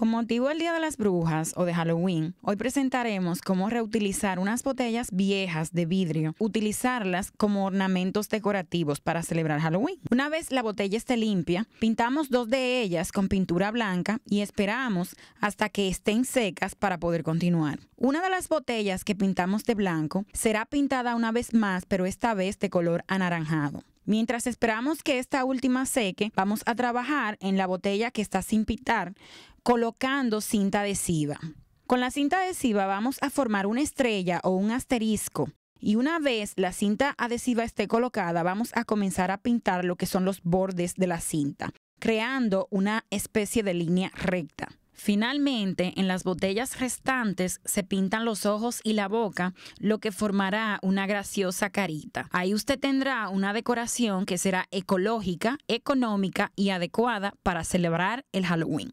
Con motivo del Día de las Brujas o de Halloween, hoy presentaremos cómo reutilizar unas botellas viejas de vidrio, utilizarlas como ornamentos decorativos para celebrar Halloween. Una vez la botella esté limpia, pintamos dos de ellas con pintura blanca y esperamos hasta que estén secas para poder continuar. Una de las botellas que pintamos de blanco será pintada una vez más, pero esta vez de color anaranjado. Mientras esperamos que esta última seque, vamos a trabajar en la botella que está sin pintar, colocando cinta adhesiva. Con la cinta adhesiva vamos a formar una estrella o un asterisco. Y una vez la cinta adhesiva esté colocada, vamos a comenzar a pintar lo que son los bordes de la cinta, creando una especie de línea recta. Finalmente, en las botellas restantes se pintan los ojos y la boca, lo que formará una graciosa carita. Ahí usted tendrá una decoración que será ecológica, económica y adecuada para celebrar el Halloween.